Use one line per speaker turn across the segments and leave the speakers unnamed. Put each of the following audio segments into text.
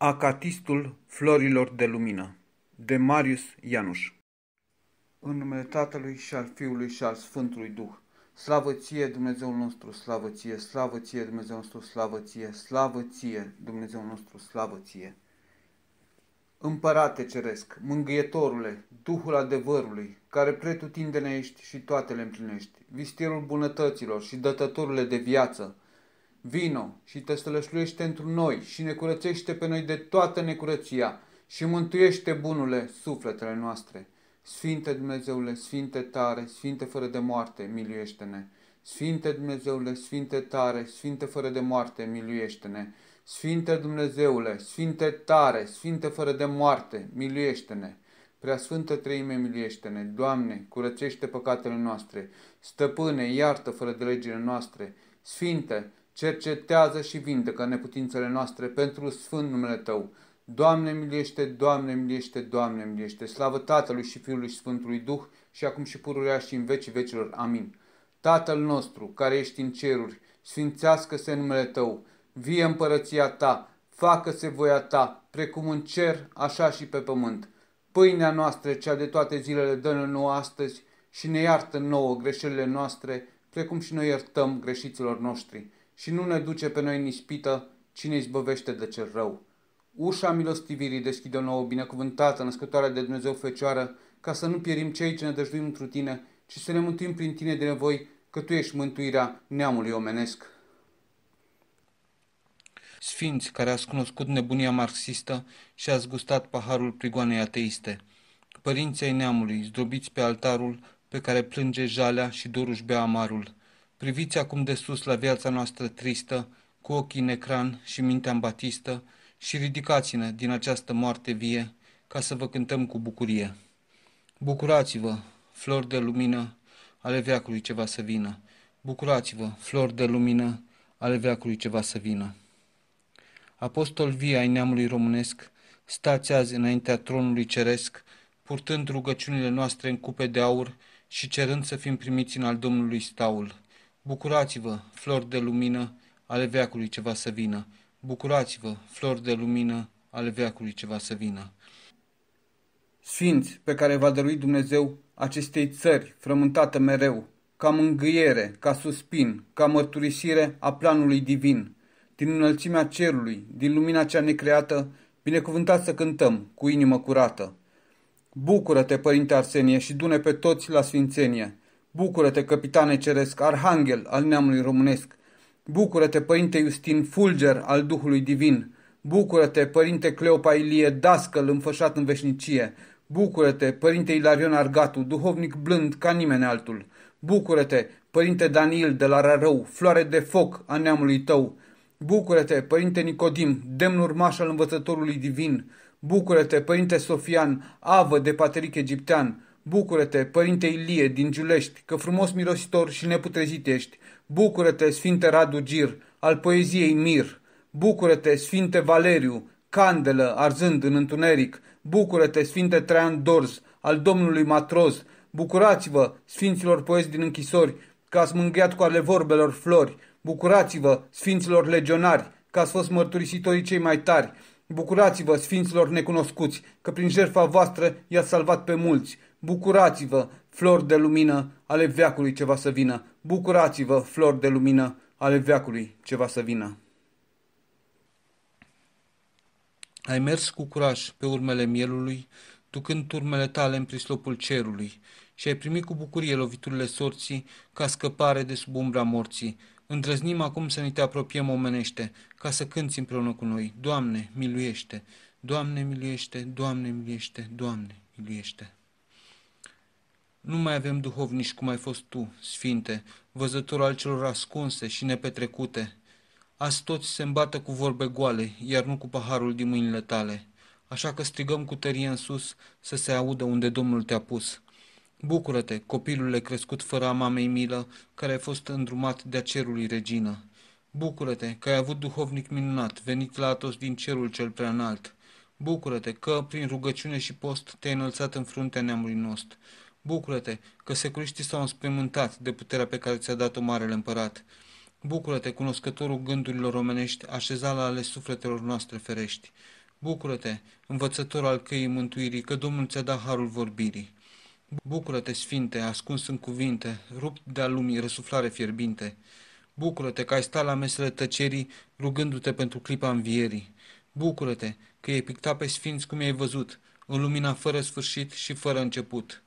Acatistul florilor de lumină de Marius Ianuș În numele Tatălui și al Fiului și al Sfântului Duh Slavă ție, Dumnezeul nostru, slavă ție, slavă ție, Dumnezeul nostru, slavă ție, slavă ție, Dumnezeul nostru, slavă ție. Împărate ceresc, mângâietorule, Duhul adevărului, care pretutindene ești și toate le împlinești, vistierul bunătăților și dătătorule de viață, vino și te slășluiește întru noi și ne curățește pe noi de toată necurăția și mântuiește, bunule, sufletele noastre. Sfinte Dumnezeule, Sfinte tare, Sfinte fără de moarte, miluiește-ne. Sfinte Dumnezeule, Sfinte tare, Sfinte fără de moarte, miluiește-ne. Sfinte Dumnezeule, Sfinte tare, Sfinte fără de moarte, miluiește-ne. Prea Sfântă Treime, miluiește-ne. Doamne, curățește păcatele noastre. Stăpâne, iartă fără de legile noastre. Sfinte, cercetează și vindecă neputințele noastre pentru sfânt numele Tău. Doamne miliește, Doamne miliește, Doamne miliește, slavă Tatălui și Fiului și Sfântului Duh și acum și pururea și în vecii vecilor. Amin. Tatăl nostru, care ești în ceruri, sfințească-se numele Tău, vie împărăția Ta, facă-se voia Ta, precum în cer, așa și pe pământ. Pâinea noastră, cea de toate zilele, dă-ne nouă astăzi și ne iartă nouă greșelile noastre, precum și noi iertăm greșiților noștri și nu ne duce pe noi în ispită, ci ne izbăvește de cel rău. Ușa milostivirii deschide nouă binecuvântată, născătoare de Dumnezeu Fecioară, ca să nu pierim cei ce ne dăjduim întru tine, ci să ne mântuim prin tine de nevoi, că tu ești mântuirea neamului omenesc. Sfinți care ați cunoscut nebunia marxistă și ați gustat paharul prigoanei ateiste, părinții ai neamului, zdrobiți pe altarul pe care plânge jalea și dorușbea bea amarul, Priviți acum de sus la viața noastră tristă, cu ochii în ecran și mintea în batistă și ridicați-ne din această moarte vie ca să vă cântăm cu bucurie. Bucurați-vă, flori de lumină, ale veacului ceva să vină. Bucurați-vă, flori de lumină, ale veacului ceva să vină. Apostol via ai neamului românesc, stați azi înaintea tronului ceresc, purtând rugăciunile noastre în cupe de aur și cerând să fim primiți în al Domnului staul Bucurați-vă, flori de lumină, ale veacului ceva să vină. Bucurați-vă, flori de lumină, ale veacului ceva să vină. Sfinți pe care va dărui Dumnezeu acestei țări frământată mereu, ca mângâiere, ca suspin, ca mărturisire a planului divin, din înălțimea cerului, din lumina cea necreată, binecuvântat să cântăm cu inimă curată. Bucură-te, Părinte Arsenie, și dune pe toți la sfințenie, Bucură-te, capitane ceresc, arhanghel al neamului românesc! Bucură-te, părinte Iustin, fulger al Duhului Divin! Bucură-te, părinte Cleopa Ilie, dascăl înfășat în veșnicie! Bucură-te, părinte Ilarion Argatu, duhovnic blând ca nimeni altul! Bucură-te, părinte Daniel de la Rarău, floare de foc a neamului tău! Bucură-te, părinte Nicodim, demn urmaș al învățătorului divin! Bucură-te, părinte Sofian, avă de pateric egiptean! Bucură-te, Părinte Ilie din Giulești, că frumos mirositor și neputrezit ești. Bucură-te, Sfinte Radu Gir, al poeziei mir. Bucură-te, Sfinte Valeriu, candelă arzând în întuneric. Bucură-te, Sfinte Traian Dorz, al Domnului Matroz. Bucurați-vă, Sfinților poezi din închisori, că ați mângâiat cu ale vorbelor flori. Bucurați-vă, Sfinților legionari, că ați fost mărturisitorii cei mai tari. Bucurați-vă, Sfinților necunoscuți, că prin jertfa voastră i-ați salvat pe mulți. Bucurați-vă, flori de lumină ale veacului ce va să vină! Bucurați-vă, flori de lumină ale veacului ce va să vină! Ai mers cu curaj pe urmele mielului, ducând turmele tale în prislopul cerului, și ai primit cu bucurie loviturile sorții ca scăpare de sub umbra morții. Îndrăznim acum să ne te apropiem omenește, ca să cânți împreună cu noi. Doamne, miluiește! Doamne, miluiește! Doamne, miluiește! Doamne, miluiește! Nu mai avem duhovnici cum ai fost tu, sfinte, văzător al celor ascunse și nepetrecute. Azi toți se îmbată cu vorbe goale, iar nu cu paharul din mâinile tale. Așa că strigăm cu tărie în sus să se audă unde Domnul te-a pus. Bucură-te, copilule crescut fără a mamei milă, care a fost îndrumat de-a cerului regină. Bucură-te că ai avut duhovnic minunat, venit la Atos din cerul cel prea înalt. Bucură-te că, prin rugăciune și post, te-ai înălțat în fruntea neamului nostru. Bucură-te că securiștii s-au înspăimântat de puterea pe care ți-a dat-o Marele Împărat. Bucură-te, cunoscătorul gândurilor omenești, așezat la ale sufletelor noastre ferești. Bucură-te, învățător al căii mântuirii, că Domnul ți-a dat harul vorbirii. Bucură-te, sfinte, ascuns în cuvinte, rupt de-a lumii răsuflare fierbinte. Bucură-te că ai stat la mesele tăcerii, rugându-te pentru clipa învierii. Bucură-te că i-ai pictat pe sfinți cum i-ai văzut, în lumina fără sfârșit și fără început.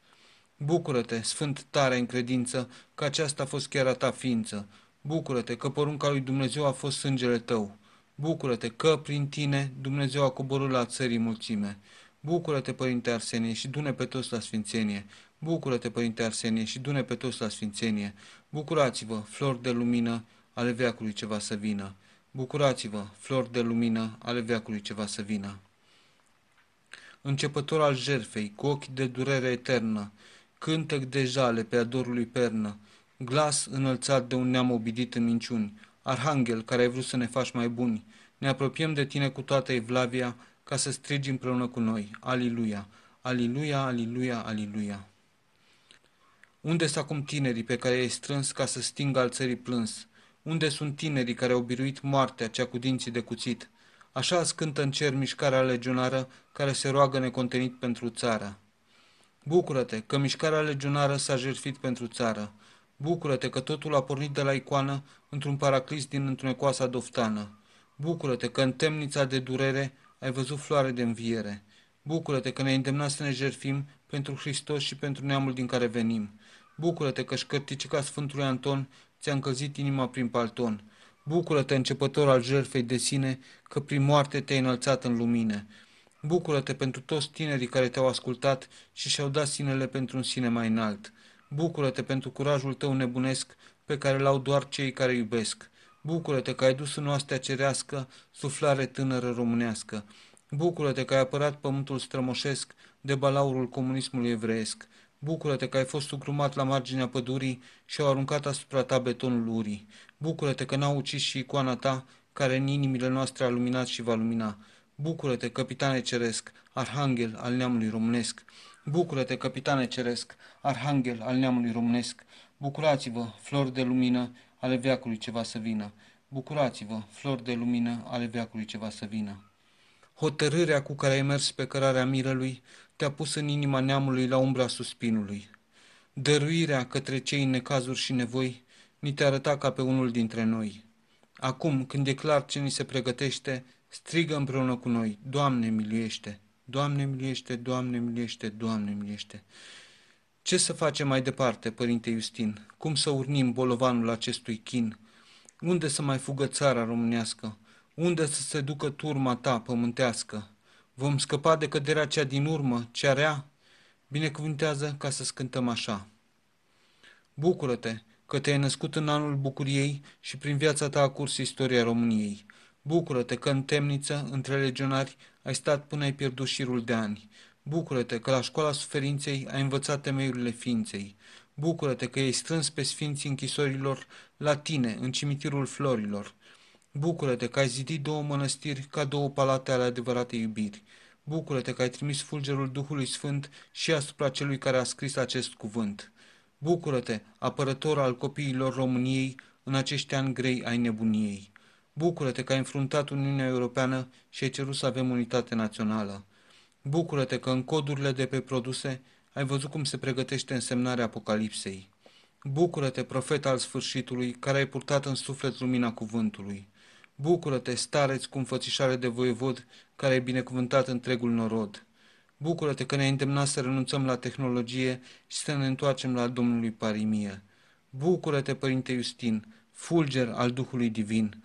Bucură-te, sfânt tare în credință, că aceasta a fost chiar a ta ființă. Bucură-te că porunca lui Dumnezeu a fost sângele tău. Bucură-te că, prin tine, Dumnezeu a coborât la țării mulțime. Bucură-te, Părinte Arsenie, și dune pe toți la Sfințenie. Bucură-te, Părinte Arsenie, și dune pe toți la Sfințenie. Bucurați-vă, flori de lumină, ale veacului ceva să vină. Bucurați-vă, flori de lumină, ale veacului ceva să vină. Începător al jerfei, cu ochi de durere eternă, cântec de jale pe lui pernă, glas înălțat de un neam obidit în minciuni, arhanghel care ai vrut să ne faci mai buni, ne apropiem de tine cu toată evlavia ca să strigi împreună cu noi, Aliluia, Aliluia, Aliluia, Aliluia. Unde sunt acum tinerii pe care i-ai strâns ca să stingă al țării plâns? Unde sunt tinerii care au biruit moartea cea cu dinții de cuțit? Așa scântă în cer mișcarea legionară care se roagă necontenit pentru țara. Bucură-te că mișcarea legionară s-a jertfit pentru țară. Bucură-te că totul a pornit de la icoană într-un paraclis din întunecoasa doftană. Bucură-te că în temnița de durere ai văzut floare de înviere. Bucură-te că ne-ai îndemnat să ne jertfim pentru Hristos și pentru neamul din care venim. Bucură-te că șcărticica Sfântului Anton ți-a încălzit inima prin palton. Bucură-te, începător al jertfei de sine, că prin moarte te-ai înălțat în lumină. Bucură-te pentru toți tinerii care te-au ascultat și și-au dat sinele pentru un sine mai înalt. Bucură-te pentru curajul tău nebunesc pe care l-au doar cei care iubesc. Bucură-te că ai dus în oastea cerească suflare tânără românească. Bucură-te că ai apărat pământul strămoșesc de balaurul comunismului evreiesc. Bucură-te că ai fost sugrumat la marginea pădurii și au aruncat asupra ta betonul urii. Bucură-te că n-au ucis și icoana ta, care în inimile noastre a luminat și va lumina. Bucură-te, capitane ceresc, arhanghel al neamului românesc! Bucură-te, capitane ceresc, arhanghel al neamului românesc! Bucurați-vă, flori de lumină, ale veacului ceva să vină! Bucurați-vă, flori de lumină, ale veacului ceva să vină! Hotărârea cu care ai mers pe cărarea mirelui te-a pus în inima neamului la umbra suspinului. Dăruirea către cei în necazuri și nevoi ni te arăta ca pe unul dintre noi. Acum, când e clar ce ni se pregătește, strigă împreună cu noi, Doamne miluiește, Doamne miluiește, Doamne miluiește, Doamne miluiește. Ce să facem mai departe, Părinte Iustin? Cum să urnim bolovanul acestui chin? Unde să mai fugă țara românească? Unde să se ducă turma ta pământească? Vom scăpa de căderea cea din urmă, cea rea? Binecuvântează ca să scântăm așa. Bucură-te că te-ai născut în anul bucuriei și prin viața ta a curs istoria României. Bucură-te că în temniță, între legionari, ai stat până ai pierdut șirul de ani. Bucură-te că la școala suferinței ai învățat temeiurile ființei. Bucură-te că ai strâns pe sfinții închisorilor la tine, în cimitirul florilor. Bucură-te că ai zidit două mănăstiri ca două palate ale adevăratei iubiri. Bucură-te că ai trimis fulgerul Duhului Sfânt și asupra celui care a scris acest cuvânt. Bucură-te, apărător al copiilor României, în acești ani grei ai nebuniei. Bucură-te că ai înfruntat Uniunea Europeană și ai cerut să avem unitate națională. Bucură-te că în codurile de pe produse ai văzut cum se pregătește însemnarea Apocalipsei. Bucură-te, profet al sfârșitului, care ai purtat în suflet lumina cuvântului. Bucură-te, stareți cu înfățișare de voievod, care ai binecuvântat întregul norod. Bucură-te că ne-ai îndemnat să renunțăm la tehnologie și să ne întoarcem la Domnului Parimie. Bucură-te, Părinte Iustin, fulger al Duhului Divin,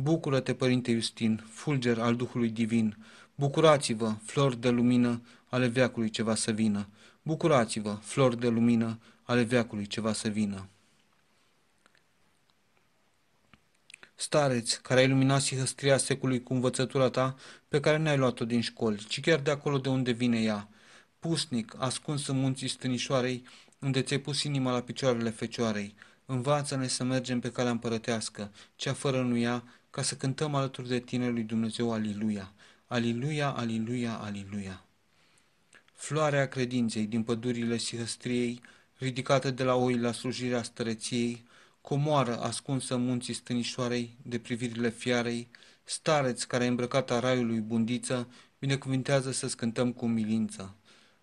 Bucură-te, Părinte Iustin, fulger al Duhului Divin, bucurați-vă, flor de lumină, ale veacului ceva să vină, bucurați-vă, flor de lumină, ale veacului ceva să vină. Stareți, care ai luminat și hăstria secului cu învățătura ta, pe care n-ai luat-o din școli, ci chiar de acolo de unde vine ea. Pusnic, ascuns în munții stânișoarei, unde ți-ai pus inima la picioarele fecioarei, învață-ne să mergem pe calea împărătească, cea fără ea, ca să cântăm alături de tine lui Dumnezeu Aliluia, Aliluia, Aliluia, Aliluia. Floarea credinței din pădurile Sihăstriei, ridicată de la oi la slujirea stăreției, comoară ascunsă în munții stânișoarei de privirile fiarei, stareț care a raiului bundiță, binecuvintează să scântăm cu milință.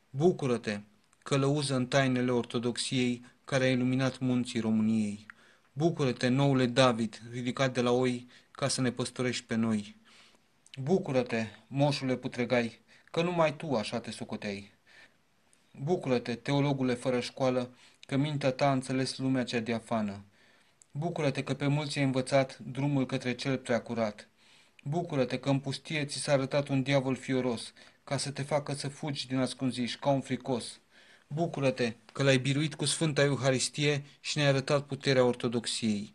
Bucură-te, călăuză în tainele ortodoxiei care a iluminat munții României. Bucură-te, noule David, ridicat de la oi ca să ne păstorești pe noi. Bucură-te, moșule putregai, că numai tu așa te socoteai. Bucură-te, teologule fără școală, că mintea ta a înțeles lumea cea diafană. Bucură-te că pe mulți ai învățat drumul către cel prea curat. Bucură-te că în pustie ți s-a arătat un diavol fioros, ca să te facă să fugi din ascunziș, ca un fricos. Bucură-te că l-ai biruit cu Sfânta Euharistie și ne-ai arătat puterea ortodoxiei.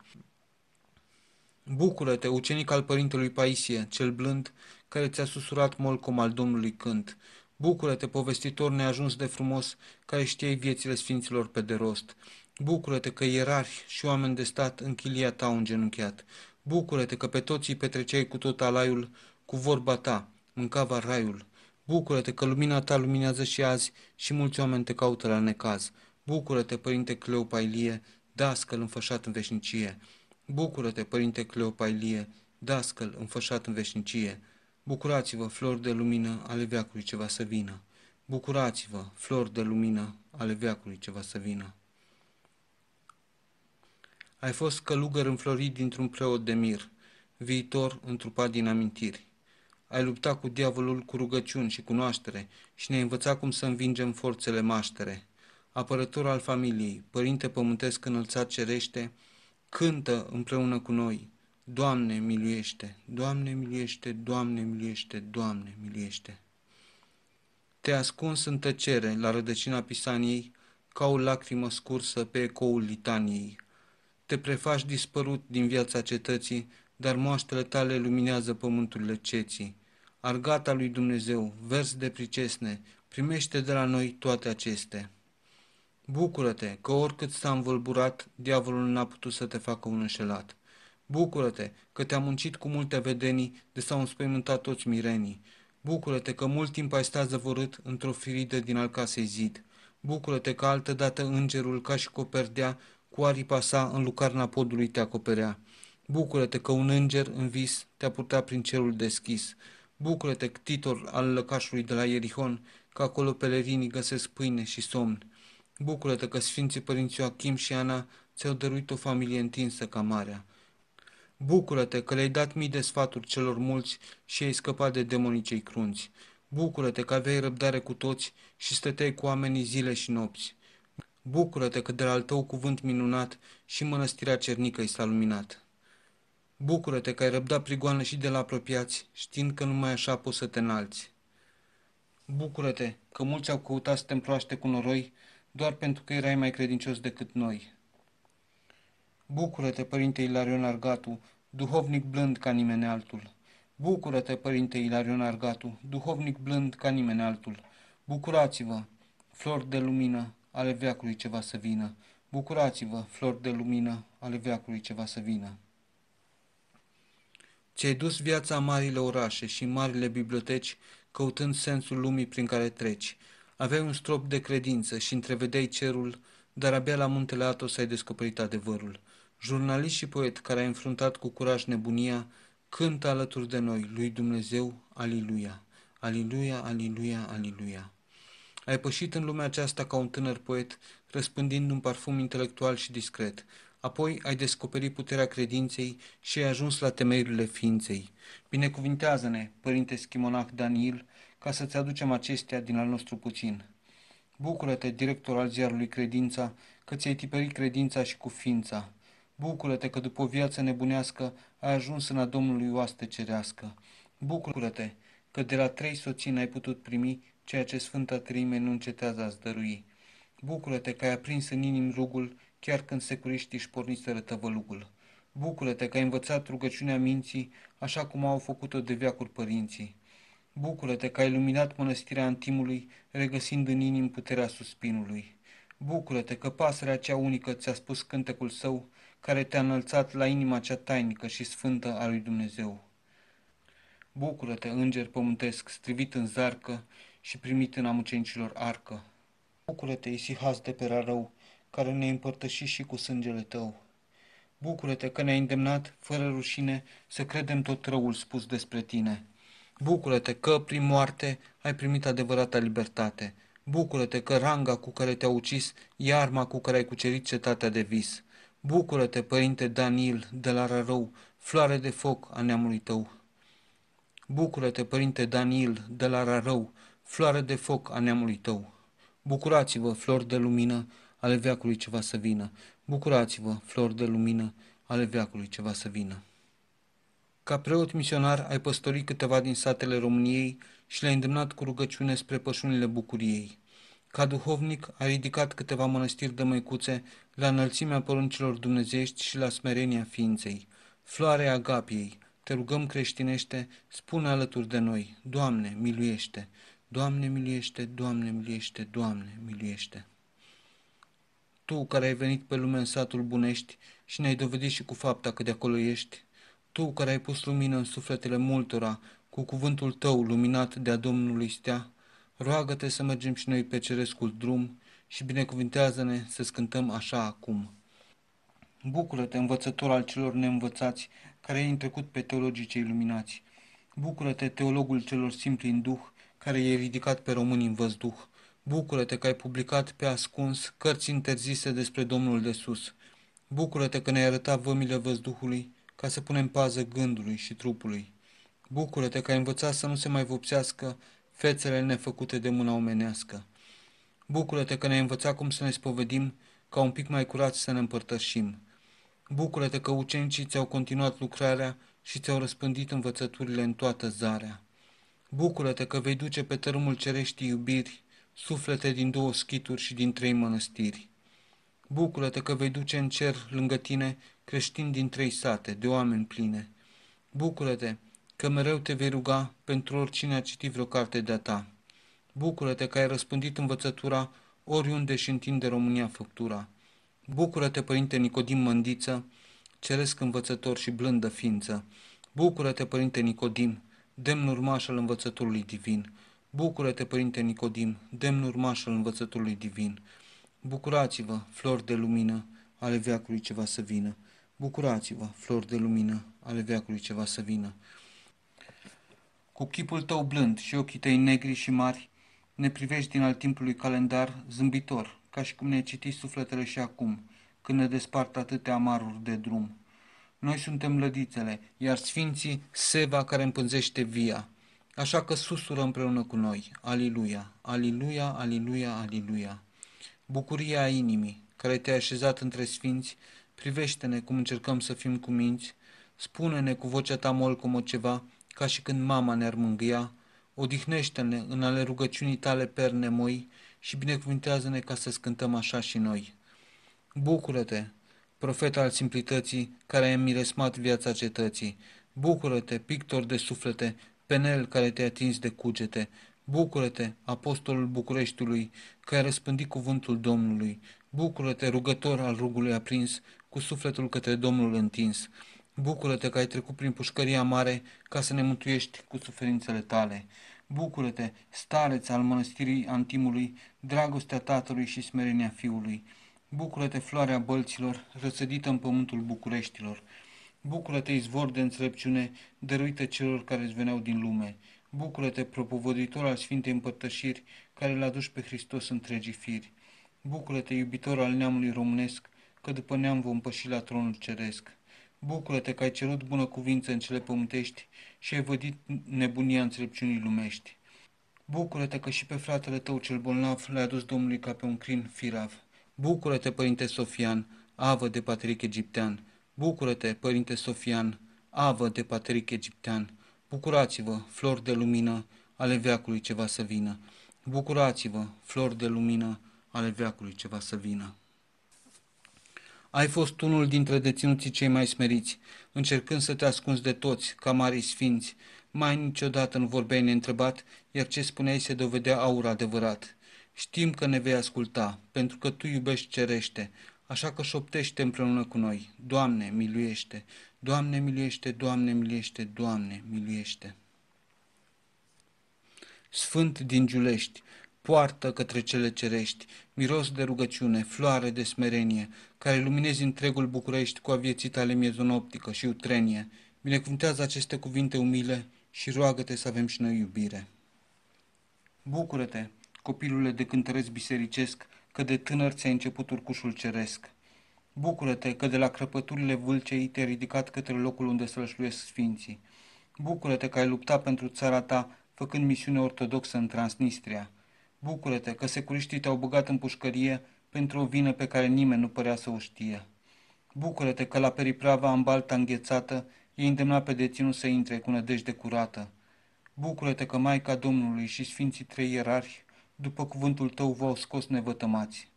Bucură-te, ucenic al părintelui Paisie, cel blând, care ți-a susurat molcom al Domnului cânt. Bucură-te, povestitor neajuns de frumos, care știai viețile sfinților pe de rost. Bucură-te că ierarhi și oameni de stat în chilia ta au îngenunchiat. Bucură-te că pe toții petreceai cu tot alaiul, cu vorba ta, mâncava raiul. Bucură-te că lumina ta luminează și azi și mulți oameni te caută la necaz. Bucură-te, Părinte Cleopailie, dascăl înfășat în veșnicie. Bucură-te, părinte Cleopailie, dascăl înfășat în veșnicie, bucurați-vă, flor de lumină ale veacului ceva să vină, bucurați-vă, flor de lumină ale veacului ceva să vină. Ai fost călugăr înflorit dintr-un preot de mir, viitor întrupat din amintiri. Ai luptat cu diavolul cu rugăciuni și cunoaștere și ne-ai învățat cum să învingem forțele maștere. Apărător al familiei, părinte pământesc înălțat cerește, cântă împreună cu noi, Doamne miluiește, Doamne miluiește, Doamne miluiește, Doamne miluiește. Te ascuns în tăcere la rădăcina pisaniei, ca o lacrimă scursă pe ecoul litaniei. Te prefaci dispărut din viața cetății, dar moaștele tale luminează pământurile ceții. Argata lui Dumnezeu, vers de pricesne, primește de la noi toate acestea. Bucură-te că oricât s-a învălburat, diavolul n-a putut să te facă un înșelat. Bucură-te că te-a muncit cu multe vedenii de s-au înspăimântat toți mirenii. Bucură-te că mult timp ai stat zăvorât într-o firidă din al casei zid. Bucură-te că altădată îngerul, ca și coperdea, cu aripa sa în lucarna podului te acoperea. Bucură-te că un înger în vis te-a purtat prin cerul deschis. Bucură-te, titor al lăcașului de la Ierihon, că acolo pelerinii găsesc pâine și somn. Bucură-te că Sfinții Părinți Joachim și Ana ți-au dăruit o familie întinsă ca marea. Bucură-te că le-ai dat mii de sfaturi celor mulți și ai scăpat de demonii cei crunți. Bucură-te că aveai răbdare cu toți și stăteai cu oamenii zile și nopți. Bucură-te că de la al tău cuvânt minunat și mănăstirea cernică i s-a luminat. Bucură-te că ai răbdat prigoană și de la apropiați, știind că numai așa poți să te înalți. Bucură-te că mulți au căutat să te cu noroi, doar pentru că erai mai credincios decât noi. Bucură-te, părinte Ilarion Argatu, duhovnic blând ca nimeni altul. Bucură-te, părinte Ilarion Argatu, duhovnic blând ca nimeni altul. Bucurați-vă, flori de lumină, ale veacului ceva să vină. Bucurați-vă, flori de lumină, ale veacului ceva să vină. Ți-ai dus viața marile orașe și marile biblioteci, căutând sensul lumii prin care treci, Aveai un strop de credință și întrevedeai cerul, dar abia la muntele Atos ai descoperit adevărul. Jurnalist și poet care a înfruntat cu curaj nebunia, cântă alături de noi lui Dumnezeu, Aliluia, Aliluia, Aliluia, Aliluia. Ai pășit în lumea aceasta ca un tânăr poet, răspândind un parfum intelectual și discret. Apoi ai descoperit puterea credinței și ai ajuns la temeiurile ființei. Binecuvintează-ne, Părinte Schimonac Daniel, ca să-ți aducem acestea din al nostru puțin. Bucură-te, director al ziarului Credința, că ți-ai tipărit credința și cufința. Bucură-te că după o viață nebunească ai ajuns în a Domnului oaste cerească. Bucură-te că de la trei soții n-ai putut primi ceea ce Sfânta Trime nu încetează a-ți dărui. Bucură-te că ai aprins în inim rugul chiar când securiștii și porniseră tăvălugul. Bucură-te că ai învățat rugăciunea minții așa cum au făcut-o de veacuri părinții. Bucură-te că ai luminat mănăstirea Antimului, regăsind în inim puterea suspinului. Bucură-te că pasărea cea unică ți-a spus cântecul său, care te-a înălțat la inima cea tainică și sfântă a lui Dumnezeu. Bucură-te, înger pământesc, strivit în zarcă și primit în amucenicilor arcă. Bucură-te, Isihas de pe rarău, care ne-ai împărtășit și cu sângele tău. Bucură-te că ne-ai îndemnat, fără rușine, să credem tot răul spus despre tine. Bucură-te că, prin moarte, ai primit adevărata libertate. Bucură-te că ranga cu care te-a ucis e arma cu care ai cucerit cetatea de vis. Bucură-te, părinte Daniel de la Rărău, floare de foc a neamului tău. Bucură-te, părinte Daniel de la Rărău, floare de foc a neamului tău. Bucurați-vă, flori de lumină, ale veacului ceva să vină. Bucurați-vă, flori de lumină, ale veacului ceva să vină. Ca preot misionar ai păstorit câteva din satele României și le-ai îndemnat cu rugăciune spre pășunile Bucuriei. Ca duhovnic a ridicat câteva mănăstiri de măicuțe la înălțimea poruncilor dumnezești și la smerenia ființei. Floarea agapiei, te rugăm creștinește, spune alături de noi, Doamne, miluiește! Doamne, miluiește! Doamne, miluiește! Doamne, miluiește! Tu care ai venit pe lume în satul Bunești și ne-ai dovedit și cu fapta că de acolo ești, tu care ai pus lumină în sufletele multora, cu cuvântul tău luminat de-a Domnului stea, roagă-te să mergem și noi pe cerescul drum și binecuvintează-ne să scântăm așa acum. Bucură-te, învățător al celor neînvățați, care ai întrecut pe teologii cei luminați. Bucură-te, teologul celor simpli în duh, care i-ai ridicat pe români în văzduh. Bucură-te că ai publicat pe ascuns cărți interzise despre Domnul de sus. Bucură-te că ne-ai arătat vămile văzduhului, ca să punem pază gândului și trupului. Bucură-te că ai învățat să nu se mai vopsească fețele nefăcute de mâna omenească. Bucură-te că ne-ai învățat cum să ne spovedim ca un pic mai curat să ne împărtășim. Bucură-te că ucenicii ți-au continuat lucrarea și ți-au răspândit învățăturile în toată zarea. Bucură-te că vei duce pe tărâmul cereștii iubiri, suflete din două schituri și din trei mănăstiri. Bucură-te că vei duce în cer lângă tine creștini din trei sate, de oameni pline. Bucură-te că mereu te vei ruga pentru oricine a citit vreo carte de-a ta. Bucură-te că ai răspândit învățătura oriunde și întinde România făptura. Bucură-te, Părinte Nicodim Mândiță, ceresc învățător și blândă ființă. Bucură-te, Părinte Nicodim, demn urmaș al învățătorului divin. Bucură-te, Părinte Nicodim, demn urmaș al învățătorului divin. Bucurați-vă, flori de lumină, ale veacului ce va să vină. Bucurați-vă, flori de lumină, ale veacului ceva să vină. Cu chipul tău blând și ochii tăi negri și mari, ne privești din al timpului calendar zâmbitor, ca și cum ne-ai citit sufletele și acum, când ne despart atâtea amaruri de drum. Noi suntem lădițele, iar sfinții seva care împânzește via. Așa că susură împreună cu noi, Aliluia, Aliluia, Aliluia, Aliluia. Bucuria inimii, care te-ai așezat între sfinți, Privește-ne cum încercăm să fim cu minți, spune-ne cu vocea ta ceva, ca și când mama ne-ar mângâia, odihnește-ne în ale rugăciunii tale perne moi și binecuvintează-ne ca să scântăm așa și noi. Bucură-te, profet al simplității, care ai miresmat viața cetății, bucură-te, pictor de suflete, penel care te-ai atins de cugete, Bucură-te, apostolul Bucureștiului, care a răspândit cuvântul Domnului. Bucură-te, rugător al rugului aprins, cu sufletul către Domnul întins. Bucură-te că ai trecut prin pușcăria mare ca să ne mântuiești cu suferințele tale. Bucură-te, stareț al mănăstirii Antimului, dragostea Tatălui și smerenia Fiului. Bucură-te, floarea bălților, răsădită în pământul Bucureștilor. Bucură-te, izvor de înțelepciune, dăruită celor care îți veneau din lume. Bucură-te, propovăditor al Sfintei Împărtășiri, care l-a dus pe Hristos întregii firi. Bucură-te, iubitor al neamului românesc, că după neam vom păși la tronul ceresc. Bucură-te că ai cerut bună cuvință în cele pământești și ai vădit nebunia înțelepciunii lumești. Bucură-te că și pe fratele tău cel bolnav l-ai adus Domnului ca pe un crin firav. Bucură-te, Părinte Sofian, avă de patric egiptean. Bucură-te, Părinte Sofian, avă de patric egiptean. Bucurați-vă, flor de lumină, ale veacului ceva să vină. Bucurați-vă, flor de lumină, ale veacului ceva să vină. Ai fost unul dintre deținuții cei mai smeriți, încercând să te ascunzi de toți, ca mari sfinți. Mai niciodată nu vorbeai neîntrebat, iar ce spuneai se dovedea aur adevărat. Știm că ne vei asculta, pentru că tu iubești cerește, așa că șoptește împreună cu noi. Doamne, miluiește! Doamne, miluiește! Doamne, miluiește! Doamne, miluiește! Sfânt din Giulești, poartă către cele cerești, miros de rugăciune, floare de smerenie, care luminezi întregul București cu a vieții tale miezonoptică și utrenie. Binecuvântează aceste cuvinte umile și roagă-te să avem și noi iubire. Bucură-te, copilule de cântăresc bisericesc, că de tânăr ți-ai început urcușul ceresc. Bucură-te că de la crăpăturile vâlcei te-ai ridicat către locul unde sălșluiesc sfinții. Bucură-te că ai luptat pentru țara ta, făcând misiune ortodoxă în Transnistria. Bucură-te că securiștii te-au băgat în pușcărie pentru o vină pe care nimeni nu părea să o știe. Bucură-te că la periprava în balta înghețată ei îndemnat pe deținut să intre cu nădejde curată. Bucură-te că Maica Domnului și Sfinții Trei Ierarhi, după cuvântul tău, v-au scos nevătămați.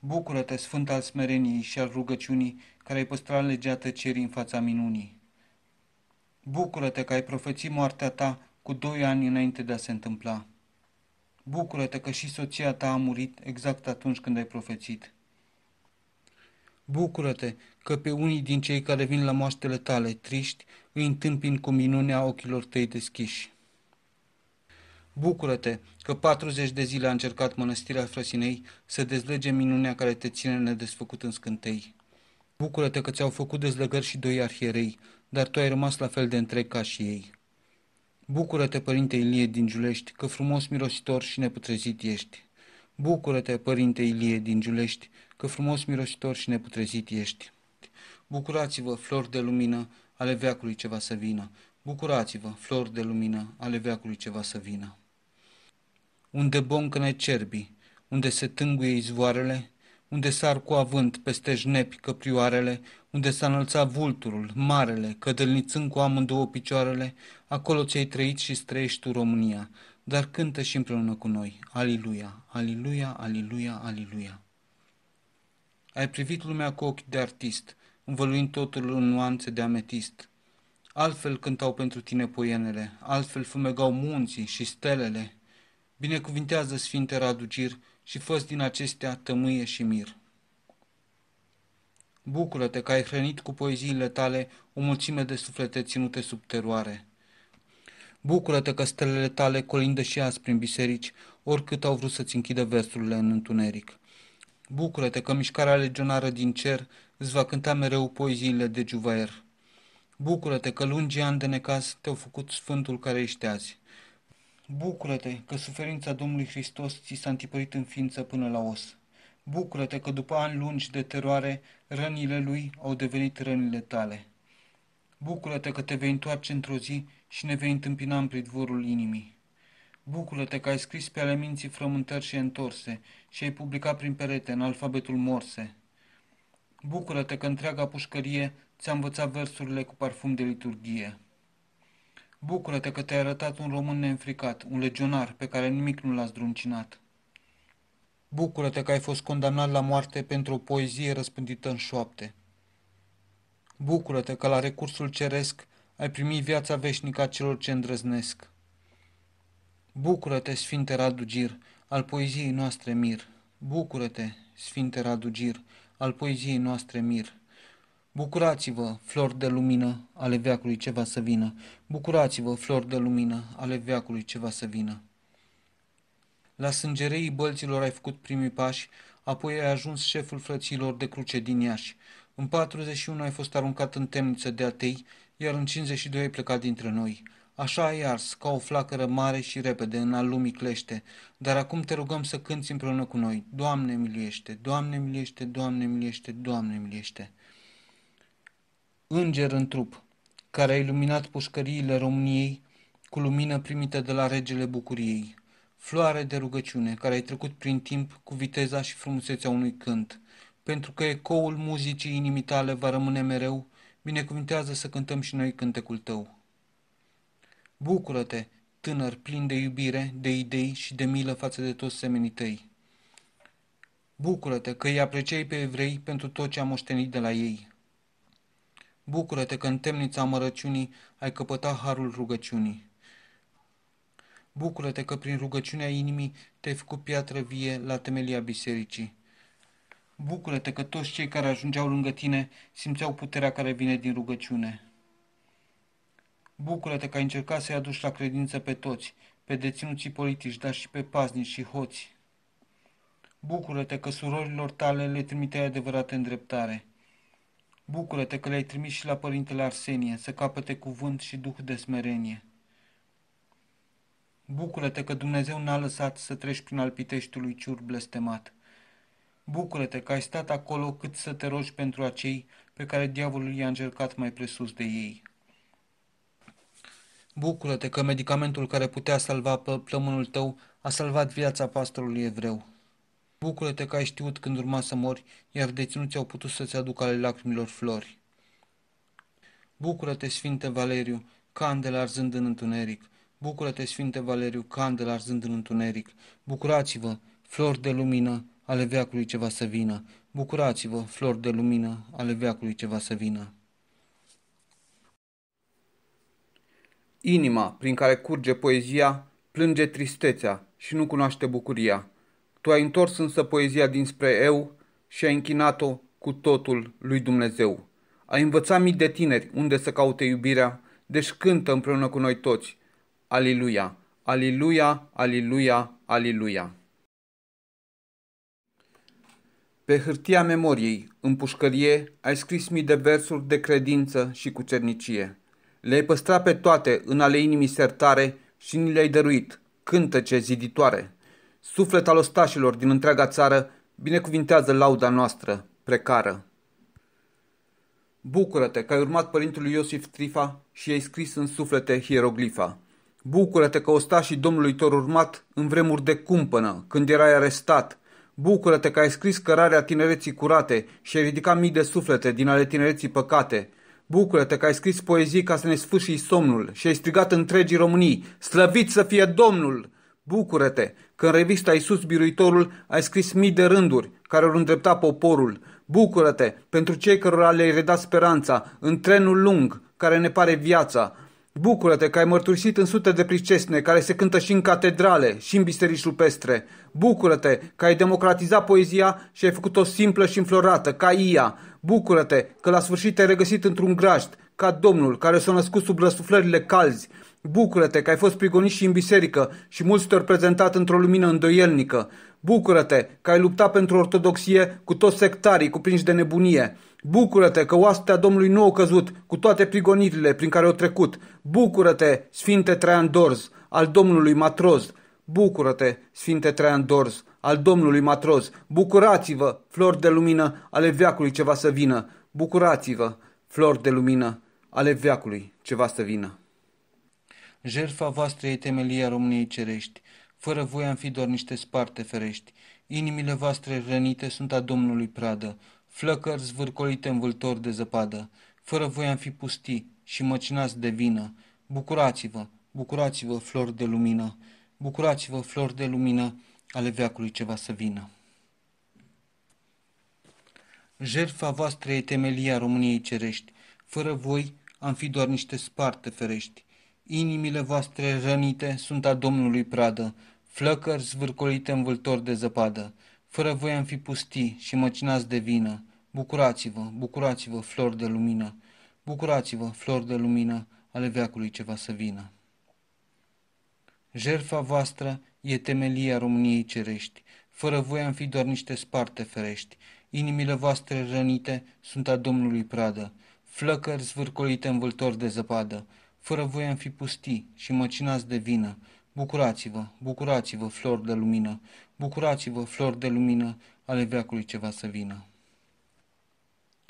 Bucură-te, Sfânt al smereniei și al rugăciunii, care ai păstrat legea tăcerii în fața minunii. Bucură-te că ai profețit moartea ta cu doi ani înainte de a se întâmpla. Bucură-te că și soția ta a murit exact atunci când ai profețit. Bucură-te că pe unii din cei care vin la moaștele tale, triști, îi întâmpin cu minunea ochilor tăi deschiși. Bucură-te că 40 de zile a încercat mănăstirea Frăsinei să dezlege minunea care te ține nedesfăcut în scântei. Bucură-te că ți-au făcut dezlegări și doi arhierei, dar tu ai rămas la fel de întreg ca și ei. Bucură-te, Părinte Ilie din Giulești, că frumos mirositor și neputrezit ești. Bucură-te, Părinte Ilie din Giulești, că frumos mirositor și neputrezit ești. Bucurați-vă, flori de lumină, ale veacului ceva să vină. Bucurați-vă, flori de lumină, ale veacului ceva să vină. Unde ne cerbi, unde se tânguie izvoarele, unde sar cu avânt peste jnepi căprioarele, unde s-a înălțat vulturul, marele, cădălnițând cu amândouă picioarele, acolo ți-ai trăit și străiești tu România, dar cântă și împreună cu noi, Aliluia, Aliluia, Aliluia, Aliluia. Ai privit lumea cu ochi de artist, învăluind totul în nuanțe de ametist. Altfel cântau pentru tine poienele, altfel fumegau munții și stelele. Binecuvintează Sfinte Radugir, și fost din acestea tămâie și mir. Bucură-te că ai hrănit cu poeziile tale o mulțime de suflete ținute sub teroare. Bucură-te că stelele tale colindă și azi prin biserici, oricât au vrut să-ți închidă versurile în întuneric. Bucură-te că mișcarea legionară din cer îți va cânta mereu poeziile de juvaier. Bucură-te că lungii ani de necaz te-au făcut sfântul care ești azi. Bucură-te că suferința Domnului Hristos ți s-a întipărit în ființă până la os. Bucură-te că după ani lungi de teroare, rănile lui au devenit rănile tale. Bucură-te că te vei întoarce într-o zi și ne vei întâmpina în pridvorul inimii. Bucură-te că ai scris pe ale minții frământări și întorse și ai publicat prin perete în alfabetul morse. Bucură-te că întreaga pușcărie ți-a învățat versurile cu parfum de liturghie. Bucură-te că te-ai arătat un român neînfricat, un legionar pe care nimic nu l-a zdruncinat. Bucură-te că ai fost condamnat la moarte pentru o poezie răspândită în șoapte. Bucură-te că la recursul ceresc ai primit viața veșnică a celor ce îndrăznesc. Bucură-te, Sfinte Gir, al poeziei noastre mir. Bucură-te, Sfinte Gir, al poeziei noastre mir. Bucurați-vă, flori de lumină, ale veacului ceva să vină. Bucurați-vă, flori de lumină, ale veacului ceva să vină. La sângereii bălților ai făcut primii pași, apoi ai ajuns șeful frăților de cruce din Iași. În 41 ai fost aruncat în temniță de atei, iar în 52 ai plecat dintre noi. Așa ai ars, ca o flacără mare și repede, în al lumii clește, dar acum te rugăm să cânți împreună cu noi. Doamne miliește, Doamne miliește, Doamne miliește, Doamne miliește înger în trup, care a iluminat pușcăriile României cu lumină primită de la regele bucuriei, floare de rugăciune care ai trecut prin timp cu viteza și frumusețea unui cânt, pentru că ecoul muzicii inimitale va rămâne mereu, binecuvintează să cântăm și noi cântecul tău. Bucură-te, tânăr plin de iubire, de idei și de milă față de toți semenii tăi. Bucură-te că îi apreciai pe evrei pentru tot ce am moștenit de la ei. Bucură-te că în temnița amărăciunii ai căpătat harul rugăciunii. Bucură-te că prin rugăciunea inimii te-ai făcut piatră vie la temelia bisericii. Bucură-te că toți cei care ajungeau lângă tine simțeau puterea care vine din rugăciune. Bucură-te că ai încercat să-i aduci la credință pe toți, pe deținuții politici, dar și pe paznici și hoți. Bucură-te că surorilor tale le trimiteai adevărată îndreptare. Bucură-te că le-ai trimis și la Părintele Arsenie să capete cuvânt și duh de smerenie. Bucură-te că Dumnezeu n-a lăsat să treci prin alpiteștiului ciur blestemat. Bucură-te că ai stat acolo cât să te rogi pentru acei pe care diavolul i-a încercat mai presus de ei. Bucură-te că medicamentul care putea salva plămânul tău a salvat viața pastorului evreu. Bucură-te că ai știut când urma să mori, iar deținuții au putut să-ți aducă ale lacrimilor flori. Bucură-te, Sfinte Valeriu, candele arzând în întuneric. Bucură-te, Sfinte Valeriu, candele arzând în întuneric. Bucurați-vă, flori de lumină, ale veacului ceva să vină. Bucurați-vă, flori de lumină, ale veacului ceva să vină. Inima, prin care curge poezia, plânge tristețea și nu cunoaște bucuria tu ai întors însă poezia dinspre eu și ai închinat-o cu totul lui Dumnezeu. Ai învățat mii de tineri unde să caute iubirea, deci cântă împreună cu noi toți. Aliluia, aliluia, aliluia, aliluia. Pe hârtia memoriei, în pușcărie, ai scris mii de versuri de credință și cucernicie. Le-ai păstrat pe toate în ale inimii sertare și ni le-ai dăruit, cântece ziditoare. Suflet al ostașilor din întreaga țară, binecuvintează lauda noastră, precară. Bucură-te că ai urmat părintele Iosif Trifa și ai scris în suflete hieroglifa. Bucură-te că ostașii Domnului tor urmat în vremuri de cumpănă, când erai arestat. Bucură-te că ai scris cărarea tinereții curate și ai ridicat mii de suflete din ale tinereții păcate. Bucură-te că ai scris poezii ca să ne sfârșii somnul și ai strigat întregii Românii, slăvit să fie Domnul! Bucură-te că în revista Iisus Biruitorul ai scris mii de rânduri care au îndrepta poporul. Bucură-te pentru cei cărora le-ai redat speranța în trenul lung care ne pare viața. Bucură-te că ai mărturisit în sute de pricesne care se cântă și în catedrale și în biserici rupestre. Bucură-te că ai democratizat poezia și ai făcut-o simplă și înflorată, ca ea. Bucură-te că la sfârșit te-ai regăsit într-un grajd, ca Domnul care s-a născut sub răsuflările calzi. Bucură-te că ai fost prigonit și în biserică și mulți te-au prezentat într-o lumină îndoielnică. Bucură-te că ai luptat pentru ortodoxie cu toți sectarii cuprinși de nebunie. Bucură-te că oastea Domnului nu au căzut cu toate prigonirile prin care au trecut. Bucură-te, Sfinte Traian Dorz, al Domnului Matroz. Bucură-te, Sfinte Traian Dorz, al Domnului Matroz. Bucurați-vă, flori de lumină, ale veacului ce va să vină. Bucurați-vă, flori de lumină, ale veacului ce va să vină. Jerfa voastră e temelia României cerești. Fără voi am fi doar niște sparte ferești. Inimile voastre rănite sunt a Domnului pradă. Flăcări zvârcolite în vâltori de zăpadă. Fără voi am fi pusti și măcinați de vină. Bucurați-vă, bucurați-vă, flori de lumină. Bucurați-vă, flori de lumină, ale veacului ceva să vină. Jerfa voastră e temelia României cerești. Fără voi am fi doar niște sparte ferești. Inimile voastre rănite sunt a Domnului pradă, flăcări zvârcolite în vâltori de zăpadă. Fără voi am fi pustii și măcinați de vină. Bucurați-vă, bucurați-vă, flori de lumină. Bucurați-vă, flori de lumină, ale veacului ceva să vină. Jerfa voastră e temelia României cerești. Fără voi am fi doar niște sparte ferești. Inimile voastre rănite sunt a Domnului pradă. Flăcări zvârcolite în vâltori de zăpadă fără voi am fi pustii și măcinați de vină. Bucurați-vă, bucurați-vă, flori de lumină, bucurați-vă, flori de lumină, ale veacului ceva să vină.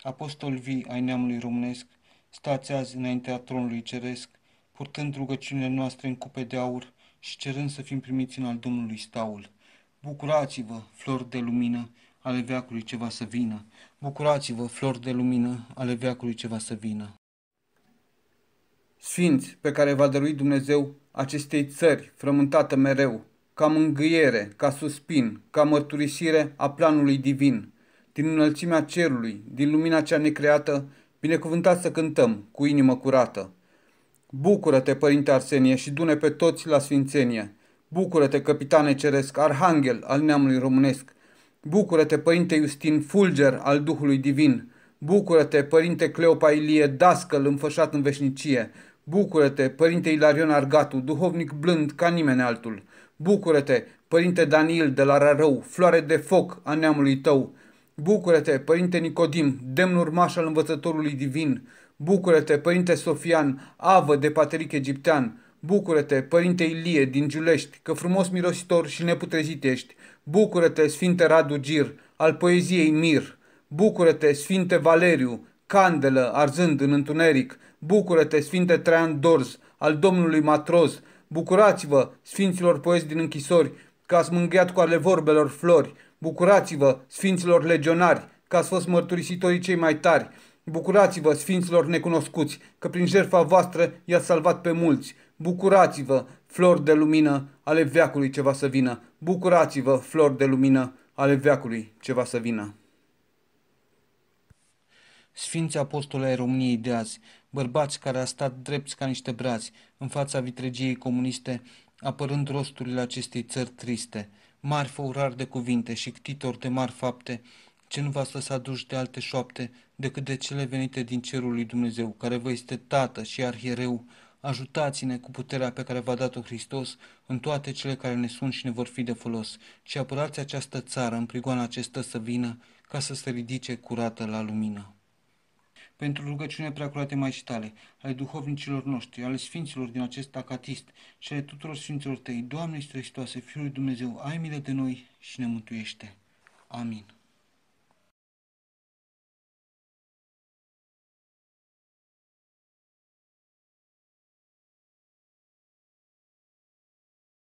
Apostol vii ai neamului românesc, stați azi înaintea tronului ceresc, purtând rugăciunile noastre în cupe de aur și cerând să fim primiți în al Domnului staul. Bucurați-vă, flori de lumină, ale veacului ceva să vină. Bucurați-vă, flori de lumină, ale veacului ceva să vină sfinți pe care va dărui Dumnezeu acestei țări frământată mereu, ca mângâiere, ca suspin, ca mărturisire a planului divin. Din înălțimea cerului, din lumina cea necreată, binecuvântat să cântăm cu inimă curată. Bucură-te, Părinte Arsenie, și dune pe toți la sfințenie. Bucură-te, Capitane Ceresc, Arhanghel al neamului românesc. Bucură-te, Părinte Iustin, fulger al Duhului Divin. Bucură-te, Părinte Cleopa Ilie, dascăl înfășat în veșnicie. Bucură-te, părinte Ilarion Argatu, duhovnic blând ca nimeni altul. Bucură-te, părinte Daniel de la Rarău, floare de foc a neamului tău. Bucură-te, părinte Nicodim, demn urmaș al învățătorului divin. Bucură-te, părinte Sofian, avă de pateric egiptean. Bucură-te, părinte Ilie din Giulești, că frumos mirositor și neputrezit ești. Bucură-te, sfinte Radu Gir, al poeziei mir. Bucură-te, sfinte Valeriu, candelă arzând în întuneric. Bucură-te, Sfinte Traian Dorz, al Domnului matroz, bucurați-vă, Sfinților poeți din închisori, că ați mângâiat cu ale vorbelor flori, bucurați-vă, Sfinților legionari, că ați fost mărturisitorii cei mai tari, bucurați-vă, Sfinților necunoscuți, că prin jertfa voastră i-ați salvat pe mulți, bucurați-vă, flori de lumină, ale veacului ceva să vină, bucurați-vă, flori de lumină, ale veacului ceva să vină. Sfinții apostole ai României de azi, bărbați care a stat drepți ca niște brazi în fața vitregiei comuniste, apărând rosturile acestei țări triste, mari făurari de cuvinte și ctitori de mari fapte, ce nu v-ați lăsat duși de alte șoapte decât de cele venite din cerul lui Dumnezeu, care vă este tată și arhiereu, ajutați-ne cu puterea pe care v-a dat-o Hristos în toate cele care ne sunt și ne vor fi de folos și apărați această țară în prigoana acestă să vină ca să se ridice curată la lumină pentru rugăciunea preacurate Maicii tale, ale duhovnicilor noștri, ale sfinților din acest acatist și ale tuturor sfinților tăi, Doamne Hristoase, Fiul Dumnezeu, ai milă de noi și ne mântuiește. Amin.